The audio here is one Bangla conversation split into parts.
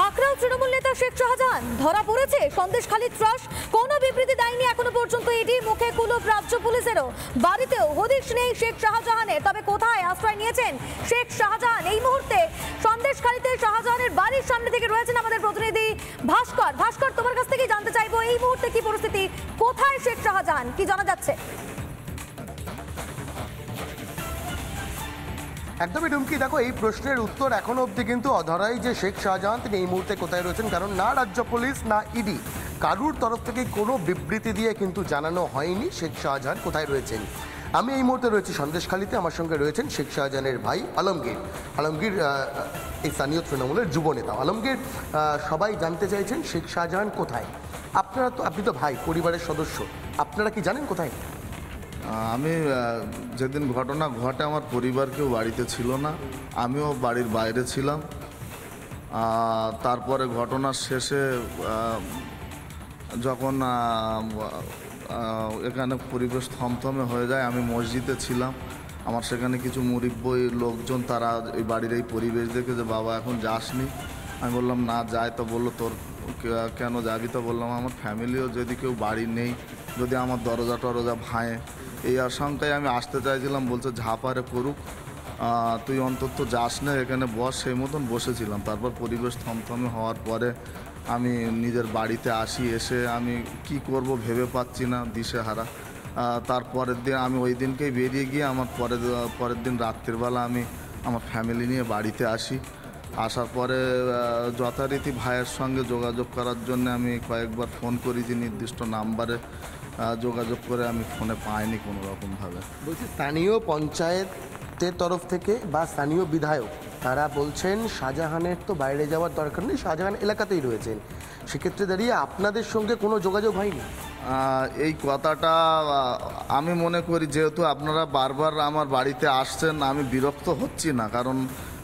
পাকরাও তৃণমূল নেতা শেখ শাহজাহান ধরা পড়েছে সন্দেশখালী ট্রাস্ট কোনো বিবৃতি দেয়নি এখনো পর্যন্ত এটি মুখে কুলুপ রাজ্য পুলিশেরও বাড়িতেও হদিশ নেই শেখ শাহজাহানের তবে কোথায় আশ্রয় নিয়েছেন শেখ শাহজাহান এই মুহূর্তে সন্দেশ খালিতে শাহজাহানের বাড়ির সামনে থেকে রয়েছেন আমাদের প্রতিনিধি ভাস্কর ভাস্কর তোমার কাছ থেকে জানতে চাইবো এই মুহূর্তে কি পরিস্থিতি কোথায় শেখ শাহজাহান কি জানা যাচ্ছে একদমই ডুমকি দেখো এই প্রশ্নের উত্তর এখন অবধি কিন্তু অধরাই যে শেখ শাহজাহান তিনি এই মুহূর্তে কোথায় রয়েছেন কারণ না রাজ্য পুলিশ না ইডি কারুর তরফ থেকে কোনো বিবৃতি দিয়ে কিন্তু জানানো হয়নি শেখ শাহজাহান কোথায় রয়েছেন আমি এই মুহূর্তে রয়েছি সন্দেশখালিতে আমার সঙ্গে রয়েছেন শেখ শাহজাহানের ভাই আলমগীর আলমগীর এই স্থানীয় তৃণমূলের যুব নেতা আলমগীর সবাই জানতে চাইছেন শেখ শাহজাহান কোথায় আপনারা তো আপনি তো ভাই পরিবারের সদস্য আপনারা কি জানেন কোথায় আমি যেদিন ঘটনা ঘটে আমার পরিবার কেউ বাড়িতে ছিল না আমিও বাড়ির বাইরে ছিলাম তারপরে ঘটনার শেষে যখন এখানে পরিবেশ থমথমে হয়ে যায় আমি মসজিদে ছিলাম আমার সেখানে কিছু মুরিব্বই লোকজন তারা এই বাড়ির এই পরিবেশ দেখে যে বাবা এখন যাসনি আমি বললাম না যায় তো বললো তোর কেন যাবি তো বললাম আমার ফ্যামিলিও যদি কেউ বাড়ি নেই যদি আমার দরজা টরজা ভাঙে এই আশঙ্কায় আমি আসতে চাইছিলাম বলছে ঝাপারে করুক তুই অন্তত যাস না এখানে বস সেই মতন বসেছিলাম তারপর পরিবেশ থমথমে হওয়ার পরে আমি নিজের বাড়িতে আসি এসে আমি কি করব ভেবে পাচ্ছি না দিশেহারা তারপরের দিন আমি ওই দিনকেই বেরিয়ে গিয়ে আমার পরের পরের দিন রাত্রিবেলা আমি আমার ফ্যামিলি নিয়ে বাড়িতে আসি আসার পরে যথারীতি ভাইয়ের সঙ্গে যোগাযোগ করার জন্য আমি কয়েকবার ফোন করেছি নির্দিষ্ট নাম্বারে যোগাযোগ করে আমি ফোনে পাইনি কোনো রকমভাবে বলছি স্থানীয় পঞ্চায়েত ভারতের তরফ থেকে বা স্থানীয় বিধায়ক তারা বলছেন শাহজাহানের তো বাইরে যাওয়ার দরকার নেই শাহজাহান এলাকাতেই রয়েছেন সেক্ষেত্রে দাঁড়িয়ে আপনাদের সঙ্গে কোনো যোগাযোগ হয়নি এই কথাটা আমি মনে করি যেহেতু আপনারা বারবার আমার বাড়িতে আসছেন আমি বিরক্ত হচ্ছি না কারণ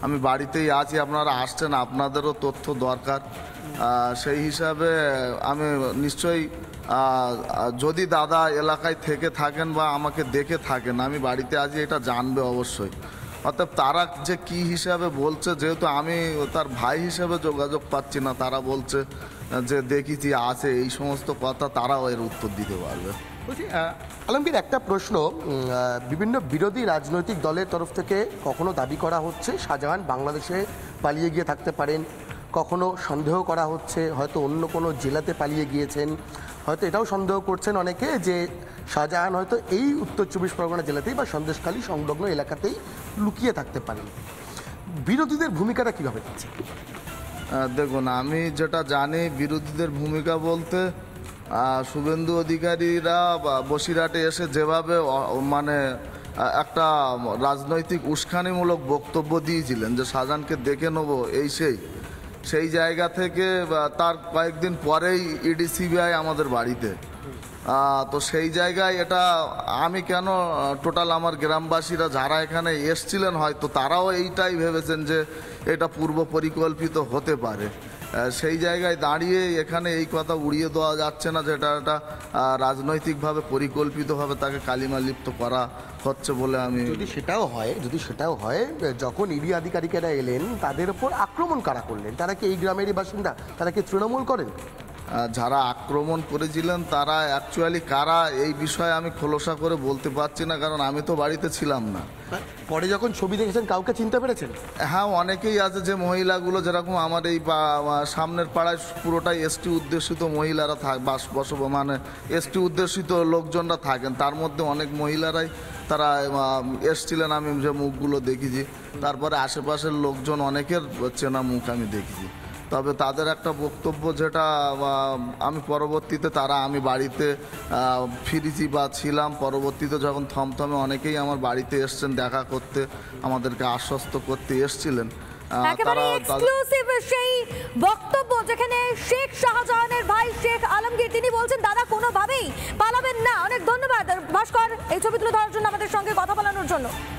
আমি বাড়িতেই আছি আপনারা আসছেন আপনাদেরও তথ্য দরকার সেই হিসাবে আমি নিশ্চয়ই যদি দাদা এলাকায় থেকে থাকেন বা আমাকে দেখে থাকেন আমি বাড়িতে আজ এটা জানবে অবশ্যই অর্থাৎ তারা যে কি হিসাবে বলছে যেহেতু আমি তার ভাই হিসাবে যোগাযোগ পাচ্ছি না তারা বলছে যে দেখিছি আছে এই সমস্ত কথা তারাও এর উত্তর দিতে পারবে আলমগীর একটা প্রশ্ন বিভিন্ন বিরোধী রাজনৈতিক দলের তরফ থেকে কখনো দাবি করা হচ্ছে শাহজাহান বাংলাদেশে পালিয়ে গিয়ে থাকতে পারেন কখনো সন্দেহ করা হচ্ছে হয়তো অন্য কোনো জেলাতে পালিয়ে গিয়েছেন হয়তো এটাও সন্দেহ করছেন অনেকে যে শাহজাহান হয়তো এই উত্তর চব্বিশ পরগনা জেলাতেই বা সন্দেশখালী সংলগ্ন এলাকাতেই লুকিয়ে থাকতে পারেন বিরোধীদের ভূমিকাটা কীভাবে দিচ্ছে দেখুন আমি যেটা জানি বিরোধীদের ভূমিকা বলতে শুভেন্দু অধিকারীরা বসিরহাটে এসে যেভাবে মানে একটা রাজনৈতিক উস্কানিমূলক বক্তব্য দিয়েছিলেন যে শাহজাহানকে দেখে নেবো এই সেই সেই জায়গা থেকে তার কয়েকদিন পরেই ইডি e সিবিআই আমাদের বাড়িতে তো সেই জায়গায় এটা আমি কেন টোটাল আমার গ্রামবাসীরা যারা এখানে এসছিলেন হয়তো তারাও এইটাই ভেবেছেন যে এটা পূর্ব পরিকল্পিত হতে পারে সেই জায়গায় দাঁড়িয়ে এখানে এই কথা উড়িয়ে দেওয়া যাচ্ছে না যেটা এটা রাজনৈতিকভাবে পরিকল্পিতভাবে তাকে কালিমা লিপ্ত করা হচ্ছে বলে আমি যদি সেটাও হয় যদি সেটাও হয় যখন ইডি আধিকারিকেরা এলেন তাদের উপর আক্রমণ কারা করলেন তারা কি এই গ্রামেরই বাসিন্দা তারা কি তৃণমূল করেন যারা আক্রমণ করেছিলেন তারা অ্যাকচুয়ালি কারা এই বিষয়ে আমি খোলসা করে বলতে পারছি না কারণ আমি তো বাড়িতে ছিলাম না পরে যখন ছবি দেখেছেন কাউকে চিনতে পেরেছেন হ্যাঁ অনেকেই আছে যে মহিলাগুলো যেরকম আমার এই সামনের পাড়ায় পুরোটাই এসটি উদ্দেশিত মহিলারা থাক বাস বসব মানে এসটি উদ্দেশিত লোকজনরা থাকেন তার মধ্যে অনেক মহিলারাই তারা এসছিলেন আমি যে মুখগুলো দেখেছি তারপরে আশেপাশের লোকজন অনেকের চেনা মুখ আমি দেখেছি তবে তাদের একটা বক্তব্য যেটা আমি পরবর্তীতে তারা আমি বাড়িতে ফিরিজি বা ছিলাম পরবর্তীতে যখন থমথমে অনেকেই আমার বাড়িতে এসছেন দেখা করতে আমাদেরকে আশ্বস্ত করতে এসছিলেন সেই বক্তব্য যেখানে শেখ শাহজাহানের ভাই শেখ আলমগীর তিনি বলছেন কোনোভাবেই না অনেক ধন্যবাদ ভাস্কর এই ছবি তুলে ধরার জন্য আমাদের সঙ্গে কথা বলানোর জন্য